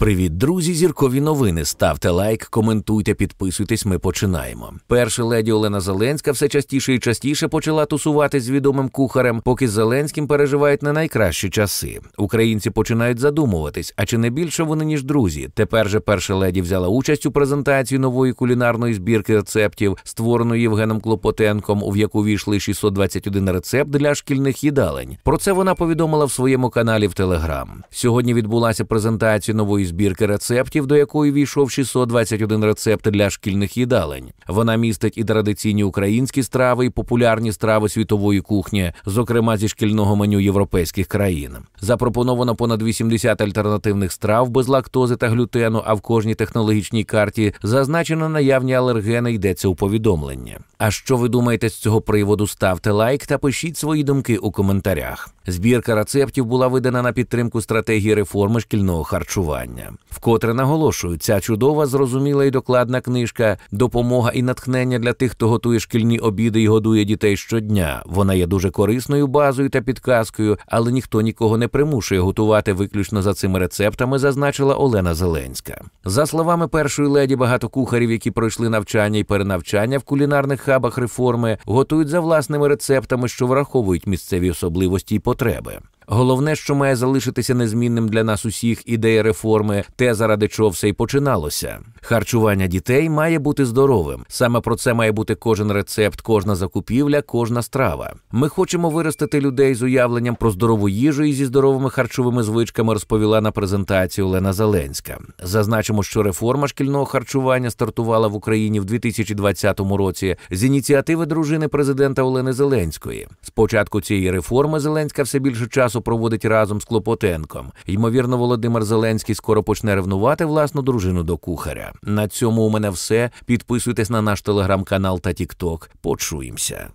Привіт, друзі! Зіркові новини. Ставте лайк, коментуйте, підписуйтесь. Ми починаємо. Перша леді Олена Зеленська все частіше і частіше почала тусувати з відомим кухарем, поки з Зеленським переживають не найкращі часи. Українці починають задумуватись, а чи не більше вони ніж друзі? Тепер же перша леді взяла участь у презентації нової кулінарної збірки рецептів, створеної Євгеном Клопотенком, у яку війшли 621 рецепт для шкільних їдалень. Про це вона повідомила в своєму каналі в Телеграм. Сьогодні відбулася презентація нової збірки рецептів, до якої війшов 621 рецепт для шкільних їдалень. Вона містить і традиційні українські страви, і популярні страви світової кухні, зокрема зі шкільного меню європейських країн. Запропоновано понад 80 альтернативних страв без лактози та глютену. А в кожній технологічній карті зазначено наявні алергени. Йдеться у повідомлення. А що ви думаєте з цього приводу? Ставте лайк та пишіть свої думки у коментарях. Збірка рецептів була видана на підтримку стратегії реформи шкільного харчування навчання. Вкотре наголошую, ця чудова, зрозуміла і докладна книжка, допомога і натхнення для тих, хто готує шкільні обіди і годує дітей щодня. Вона є дуже корисною базою та підказкою, але ніхто нікого не примушує готувати виключно за цими рецептами, зазначила Олена Зеленська. За словами першої леді, багато кухарів, які пройшли навчання і перенавчання в кулінарних хабах реформи, готують за власними рецептами, що враховують місцеві особливості і потреби. Головне, що має залишитися незмінним для нас усіх ідея реформи, те заради чого все й починалося. Харчування дітей має бути здоровим. Саме про це має бути кожен рецепт, кожна закупівля, кожна страва. Ми хочемо виростити людей з уявленням про здорову їжу і зі здоровими харчовими звичками, розповіла на презентації Олена Зеленська. Зазначимо, що реформа шкільного харчування стартувала в Україні в 2020 році з ініціативи дружини президента Олени Зеленської. Спочатку цієї реформи Зеленська все більше часу часу проводить разом з Клопотенком. Ймовірно, Володимир Зеленський скоро почне ревнувати власну дружину до кухаря. На цьому у мене все. Підписуйтесь на наш телеграм-канал та Тікток. Почуємося.